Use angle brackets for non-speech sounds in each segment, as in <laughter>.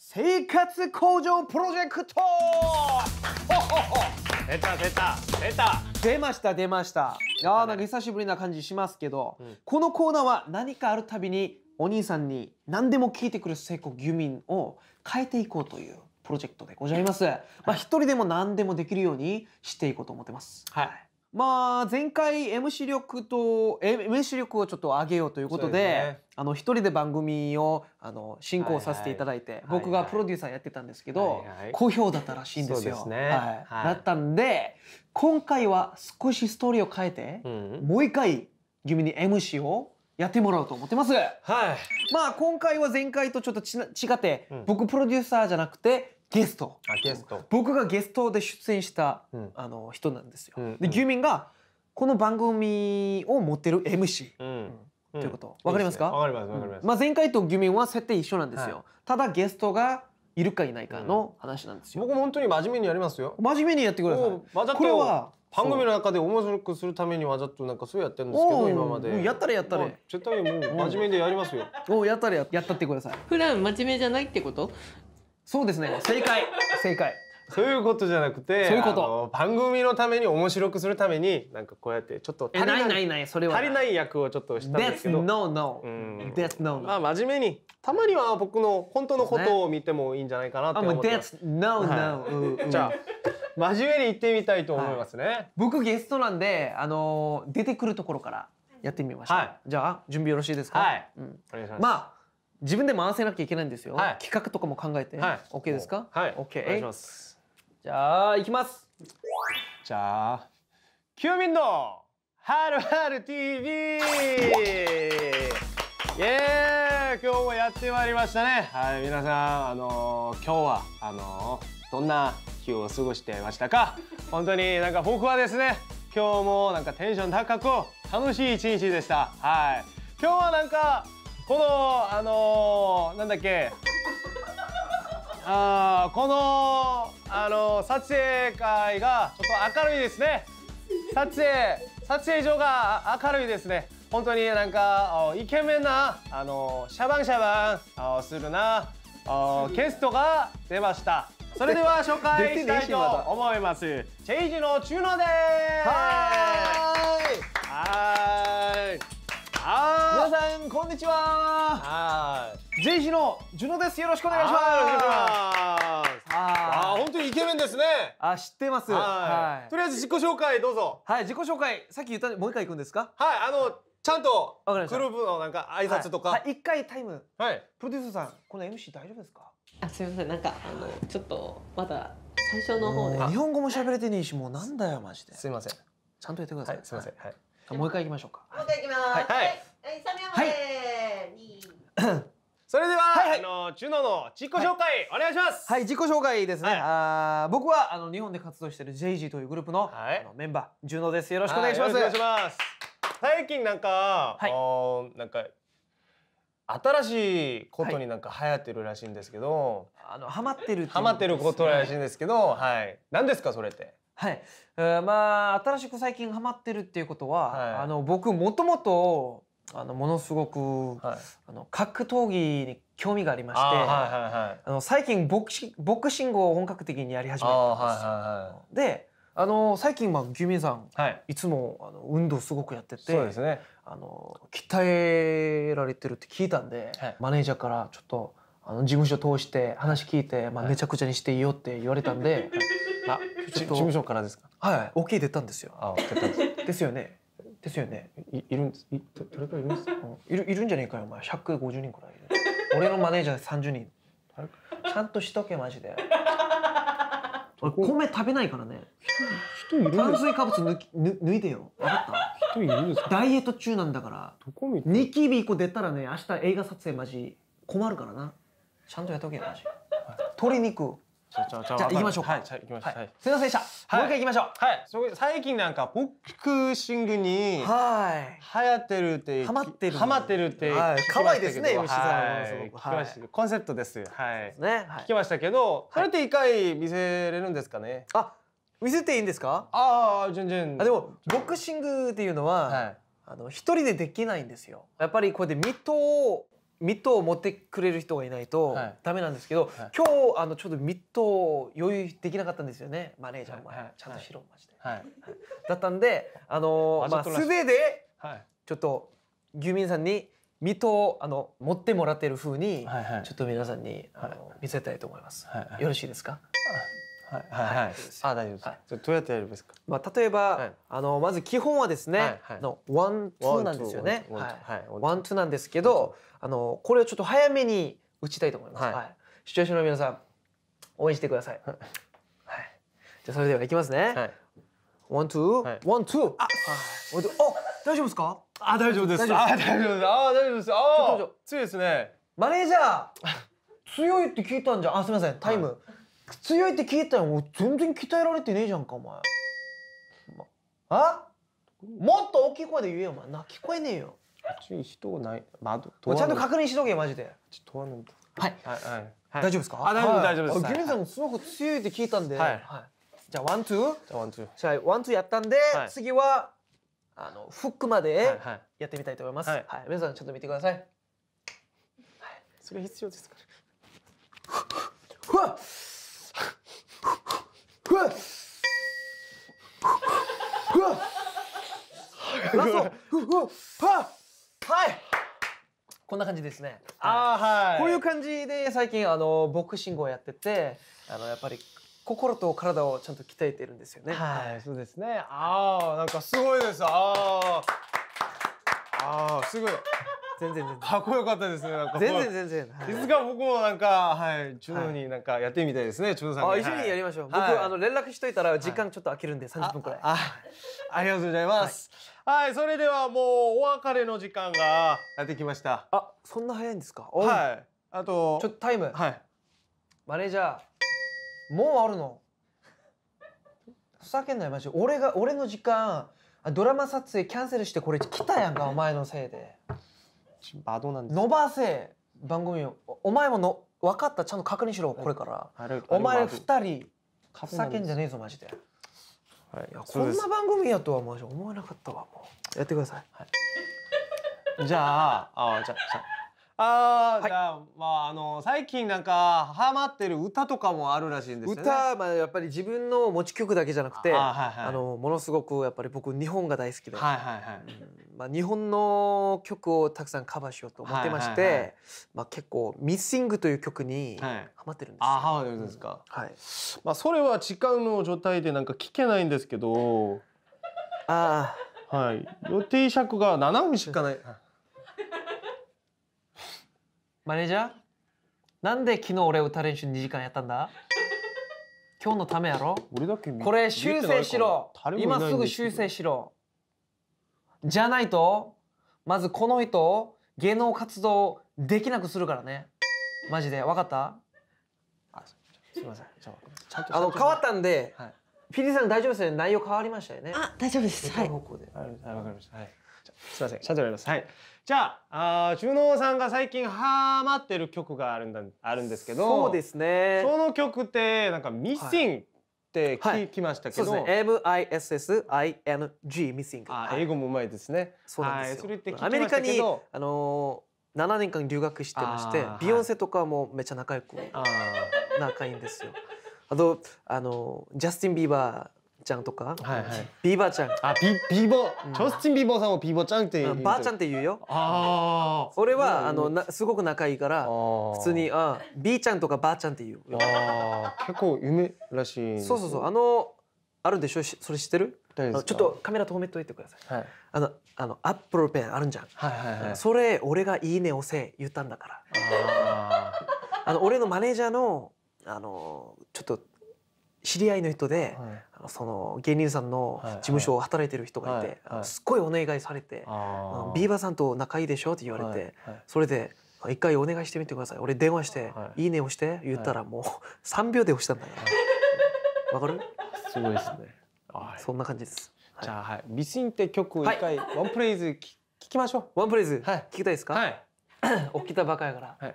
生活向上プロジェクト出た出た出た出ました出ましたいやなんか久しぶりな感じしますけど、うん、このコーナーは何かあるたびにお兄さんに何でも聞いてくる成功漁民を変えていこうというプロジェクトでございます。まあ、一人でも何でもできるようにしていこうと思ってます。はいまあ、前回 MC 力と、MC 力をちょっと上げようということで、あの、一人で番組を、あの、進行させていただいて、僕がプロデューサーやってたんですけど、好評だったらしいんですよ。すね、はい。だったんで、今回は少しストーリーを変えて、もう一回、君に MC をやってもらおうと思ってます。はい。まあ、今回は前回とちょっと違って、僕プロデューサーじゃなくて、ゲストあゲスト僕がゲストで出演した、うん、あの人なんですよ。うんで牛民がこの番組を持ってる MC、うん、ということ、わ、うん、かりますか？わ、かりますわかります。まあ前回と牛民は設定一緒なんですよ。はい、ただゲストがいるかいないかの話なんですよ。僕本当に真面目にやりますよ。真面目にやってください。これは番組の中で面白くするためにわざとなんかそうやってるんですけど今までやったらやったら、絶対もう真面目でやりますよ、うおやったらやったってください普段真面目じゃないってことそうですね。正解。正解。そういうことじゃなくて、そういうこと番組のために面白くするためになんかこうやってちょっと足りないないないそれは足りない役をちょっとしたんですけど。No no. That's no no. まあ真面目にたまには僕の本当のことを見てもいいんじゃないかなって思って。That's no no. じゃあ真面目に言ってみたいと思いますね。僕ゲストなんであの出てくるところからやってみましょう。じゃあ準備よろしいですか。はい。お願いします。まあ。自分で回せなきゃいけないんですよ、はい、企画とかも考えて、はい、OK ですかはい OK お願いしますじゃあいきますじゃあキューミンのはるはる TV イエー今日もやってまいりましたねはい皆さんあのー、今日はあのー、どんな日を過ごしてましたか本当になんか僕はですね今日もなんかテンション高く楽しい一日でしたはい今日はなんかこのあのー、なんだっけあこのあのー、撮影会がちょっと明るいですね撮影撮影所が明るいですね本当になんかイケメンなあのシャバンシャバンするなゲストが出ましたそれでは紹介したいと思いますチェイジの中野ーノですさんこんにちははい JC のジュノですよろしくお願いしますああ本当にイケメンですねあ知ってますはいとりあえず自己紹介どうぞはい自己紹介さっき言ったもう一回行くんですかはいあのちゃんとグループのなんか挨拶とか一、回タイムはいプロデューサーさんこの MC 大丈夫ですかあすみませんなんかあのちょっとまだ最初の方で日本語も喋れてねえしもうなんだよマジですみませんちゃんと言ってください、すみませんはいもう一回行きましょうかもう一回行きますはいはい。それでは、はいはい、あのジュノの自己紹介、お願いします。はい、自己紹介ですね。はい、あ僕はあの日本で活動している JG というグループの,、はい、のメンバージュノです。よろしくお願いします。お願いします。最近なんか、はい、なんか新しいことになんか流行ってるらしいんですけど、はい、あのハマってるハマってることらしいんですけど、はい、何ですかそれって。はい、えー、まあ新しく最近ハマってるっていうことは、はい、あの僕もともとあのものすごく、はい、あの格闘技に興味がありましてあ、はいはい、あの最近ボクシボクシングを本格的にやり始めたんですよ。はい、であの最近まあ牛民さん、はい、いつもあの運動すごくやっててそうです、ね、あの鍛えられてるって聞いたんで、マネージャーからちょっとあの事務所通して話聞いて、まあ、めちゃくちゃにしていいよって言われたんで、<laughs> あちょっと事務所からですかはい OK 出たんですよ。あ出たんですですよね。ですよね。いいるんです。いどれくらいいるんすか。<laughs> いるいるんじゃねえかよお前。百五十人くらい俺のマネージャー三十人。ちゃんとしとけマジで。<laughs> 米食べないからね。人いる。炭水化物抜き抜いてよ。わかった。人いるんですか。ダイエット中なんだから。どこ見て。ニキビ一個出たらね明日映画撮影マジ困るからな。ちゃんとやっとけよマジ。<laughs> 鶏肉。じゃあ行きましょうか。はい、じゃ行きましょう。はい、すみませんでした。もう一回行きましょう。はい。最近なんかボクシングにはい流行ってるってハマってるハマってるって可愛いですね吉さんはい。コンセプトです。はい。ね。聞きましたけど、それって一回見せれるんですかね。あ、見せていいんですか。ああ全然。あでもボクシングっていうのは。はいあの一人でできないんですよやっぱりこうやって水戸をミットを持ってくれる人がいないとダメなんですけど、はい、今日あのちょっとミットを用意できなかったんですよねマネージャーも、はい、ちゃんとしろまして、はい、だったんであのー、まあ素手でちょっと牛民さんにミットをあの持ってもらってる風にちょっと皆さんにあの見せたいと思います、よろしいですか、はいはいはい。あ大丈夫です。どうやってやるんですか。まあ例えばあのまず基本はですね、のワンツーなんですよね。はいワンツーなんですけど、あのこれをちょっと早めに打ちたいと思います。はい。視聴者の皆さん応援してください。はい。じゃそれではいきますね。はい。ワンツー、ワンツー。あ、ワンツー。あ、大丈夫ですか。大丈夫です。あ大丈夫です。あ大丈夫です。あ強いですね。マネージャー強いって聞いたんじゃ。あすみません。タイム。強いって聞いたよ全然鍛えられてねえじゃんかお前、まあもっと大きい声で言えよお前な聞こえねえよちゃんと確認しとけマジではい、はいはい、大丈夫ですかあ大丈夫、大丈夫ですギミさんもすごく強いって聞いたんで、はいはい、じゃあワンツーじゃあワンツーじゃあワンツーやったんで、次はあのフックまでやってみたいと思います、はい皆さんちょっと見てください、はい、それ必要ですからふ <laughs> わっふわっふわっラストふふははいこんな感じですね。あはい。こういう感じで最近あのボクシングをやってて、あのやっぱり心と体をちゃんと鍛えてるんですよね。はい、そうですね。ああ、なんかすごいです。ああ、ああ、すごい。全然全然。かっこよかったですね。なんか全然全然。はい、いつか僕もなんかはいチュノになんかやってみたいですね。チュノさんに。一緒にやりましょう。僕あの連絡しといたら時間ちょっと空けるんで30分くらい。あ、ありがとうございます。はい、それではもうお別れの時間がやってきました。あ、そんな早いんですか。はい。あとちょっとタイム。はい。マネージャー、もうあるの。ふざけんなよマジ。俺が俺の時間。ドラマ撮影キャンセルしてこれ来たやんかお前のせいで。마도난너바세방금이요오마이모너와카타찬가까이싫から오마이2人갑けんじゃねえぞ마시でこんな番組やとはマジ思わなかったわもうやってください、じゃああじゃあじゃあああ、じゃあ、まあ、あの、最近なんか、ハマってる歌とかもあるらしいんですよね。歌、まあ、やっぱり自分の持ち曲だけじゃなくて、あはいはい、あの、ものすごく、やっぱり僕、日本が大好きで。はいはいはい。まあ、日本の曲をたくさんカバーしようと思ってまして、まあ、結構、ミッシングという曲に、ハマってるんです、よ。はい、あ、ハマってるんですか。うん、はい。まあ、それは時間の状態でなんか聞けないんですけど。ああ。はい。予定尺が7分しかない。マネージャーなんで昨日俺歌練習2時間やったんだ今日のためやろ俺だけこれ修正しろ今すぐ修正しろじゃないとまずこの人芸能活動できなくするからねマジで分かったすみませんあの変わったんで、はい、PD さん大丈夫ですね内容変わりましたよねあ大丈夫ですはい、分かりましたはいすいませんシャトルやりますはいじゃああ中納さんが最近ハマってる曲があるんだあるんですけどそうですねその曲ってなんか「ミシン」って聞、はい、きましたけど、はい、ね、MISSING ミシンあ、英語もうまいですねそうなんですよ、はい、それってアメリカにあのー、年間留学してましてビヨンセとかもめっちゃ仲良く仲いいんですよあとあのジャスティン・ビーバちゃんとか、はいはい、ビーバーちゃんあビビーバー、うん、ジョスティン・ビーバーさんをビーバーちゃんって言う、うばあちゃんって言うよああ俺はあのなすごく仲いいから普通にあビーちゃんとかばあちゃんって言うああ、結構夢らしい、そうそうそうあのあるでしょそれ知ってるちょっとカメラ止めといてください、はい、あのあのアップルペンあるんじゃん、はいはいはい、それ俺が「いいね」おせ言ったんだからああの俺のマネージャーのあのちょっと知り合いの人で、はい、その芸人さんの事務所を働いてる人がいて、はいはい、すっごいお願いされて「ビーバーさんと仲いいでしょ」って言われて、それで「一回お願いしてみてください俺電話して「いいね」をして言ったらもう三秒で押したんだから <laughs> わ、かるすごいですねそんな感じです、じゃあはい「ミシン」って曲を一回、ワンプレイズ聞きましょうワンプレイズ、はい、聞きたいですか、はい、起 <coughs> きたばかやから、はい、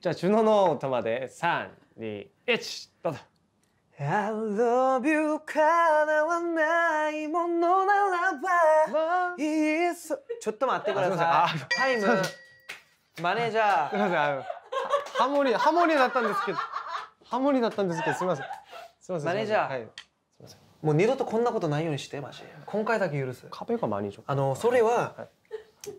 じゃあ「ジュノの玉」で三二一どうぞ I love you 叶わないものならばいっそちょっと待ってくださいタイムマネージャーすいませんハモリハモリだったんですけどハモリだったんですけどすみませんすみませんマネージャー、はい、すみませんもう二度とこんなことないようにしてマジ今回だけ許す壁が많이줘あのそれは、は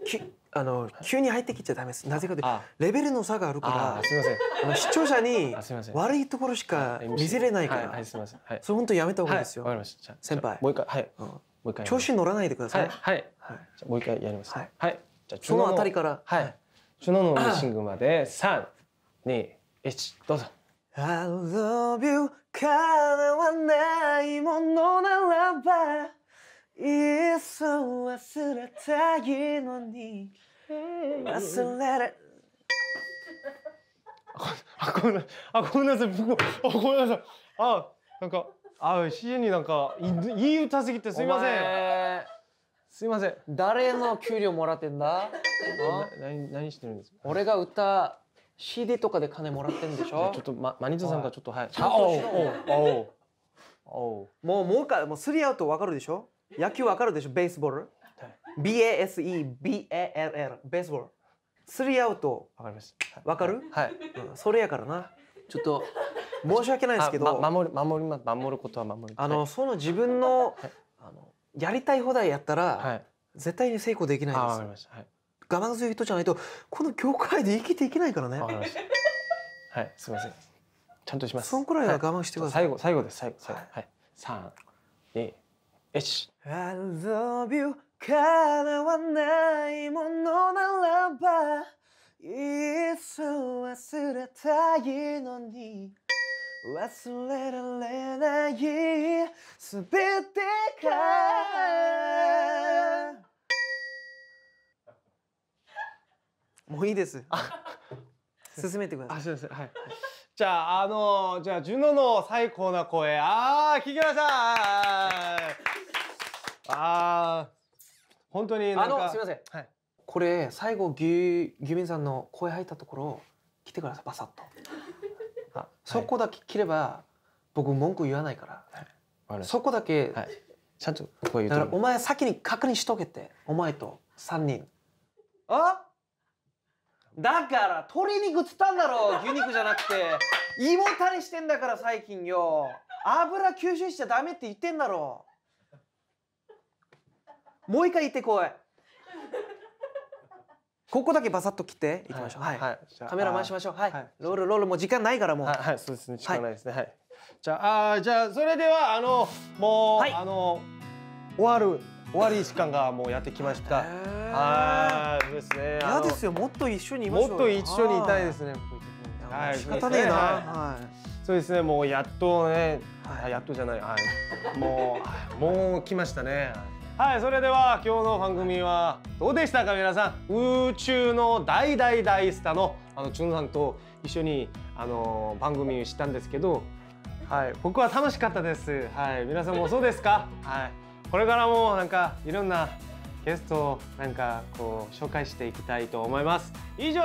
い、きあの急に入ってきちゃダメです。なぜかというとレベルの差があるから、すみません。あの視聴者に <laughs> 悪いところしか見せれないから、はい、すみません。はい、それ本当やめた方がいいですよ。わかりまはい、先輩、もう一回、はい、もう一回。調子乗らないでください。はい、はい、じゃもう一回やります。はい、はい。じゃその辺りから、はい、チュノのミシングまで三、二、一、どうぞ。I love you 叶わないものならば。いっそ忘れたいのに忘れるあごめんなさいあごめんなさい僕あごめんなさいあなんかあ支援になんかいい歌すぎてすいませんすいません誰の給料もらってんだな何何してるんですか俺が歌 CD とかで金もらってんでしょ <laughs> ちょっと、ま、マニズさんがちょっとはいあ、ゃんおおおおもうもうかもうすり合うとわかるでしょ野球わかるでしょベースボール ?BASEBALL ベースボールスリーアウトわかりましたわかるはい、うん、それやからなちょっと申し訳ないですけど、ま、守る守りま守ることは守るあの、その自分の,、はい、あのやりたい放題やったら、はい、絶対に成功できないんですた、はい、我慢強い人じゃないとこの業界で生きていけないからねわかりましたはいすみませんちゃんとしますそんくらいは我慢してください、はい、最後最後です最後最後はい、はい、3 2よし I love you 叶わないものならばい忘れたいのに忘れられないてもういいです進めてくださいあすいませんはいじゃああのじゃあジュノの最高な声ああ聞きましたああ本当にあのすみません、はい、これ最後牛牛んさんの声入ったところ来てくださいバサッと <laughs> あそこだけ切れば、僕文句言わないから、はい、そこだけ、はい、ちゃんと言うだからお前先に確認しとけってお前と3人あだから鶏肉つったんだろ牛肉じゃなくて胃もたれしてんだから最近よ油吸収しちゃダメって言ってんだろもう一回行ってこい。<laughs> ここだけバサッと切っていきましょう。はい。はい、カメラ回しましょう。はい。ロールロールもう時間ないからもう。はい、そうですね。時間ないですね。はい。じゃあじゃあそれではあのもう、はい、あの終わる終わり時間がもうやってきました。はい。そうですね。いやですよ。もっと一緒にもっと一緒にいたいですね。はい。仕方ねえな。はい。そうですね。もうやっとね。はい、やっとじゃない。はい。もうもう来ましたね。はいそれでは今日の番組はどうでしたか皆さん宇宙の大大大スターのあのチュンさんと一緒にあの番組をしたんですけどはい僕は楽しかったですはい皆さんもそうですかはいこれからもなんかいろんなゲストなんかこう紹介していきたいと思います以上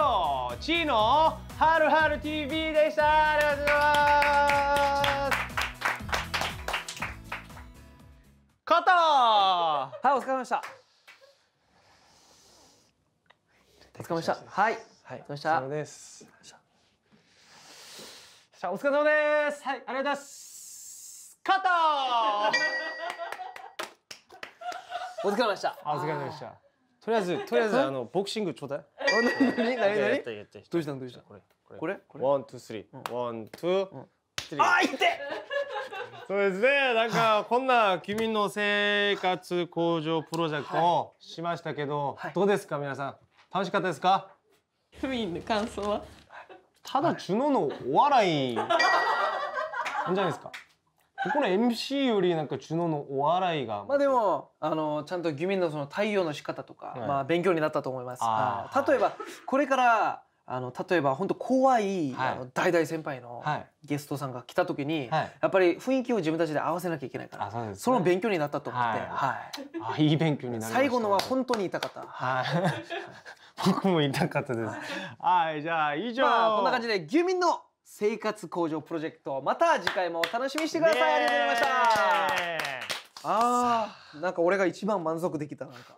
チーのはるはる TV でしたありがとうございます肩はいお疲れ様でしたお疲れ様でしたはいはいお疲れ様ですお疲れ様ですはいありがとうございます肩お疲れ様でしたお疲れ様でしたとりあえずとりあえずあのボクシングちょうだい。何何何？どうしたどうした？これこれこれ。ワンツースリーワンツー。あ痛っ。そうですねなんかこんな君の生活向上プロジェクトをしましたけど、はい、どうですか皆さん楽しかったですか府民の感想はただチュノのお笑いなんじゃないですかここの MC よりなんかチュノのお笑いがまあでもあのちゃんとギミンのその対応の仕方とか、はい、まあ勉強になったと思います例えばこれからあの例えば本当怖い、はい、あの大々先輩のゲストさんが来た時に、はい、やっぱり雰囲気を自分たちで合わせなきゃいけないからそ、ね,、の勉強になったと思って、はいはい、あいい勉強になり最後のは本当に痛かった。はい <laughs> 僕も痛かったです。はい、じゃあ以上、まあ、こんな感じで牛民の生活向上プロジェクトまた次回もお楽しみしてください。ありがとうございました。ああ、なんか俺が一番満足できたなんか。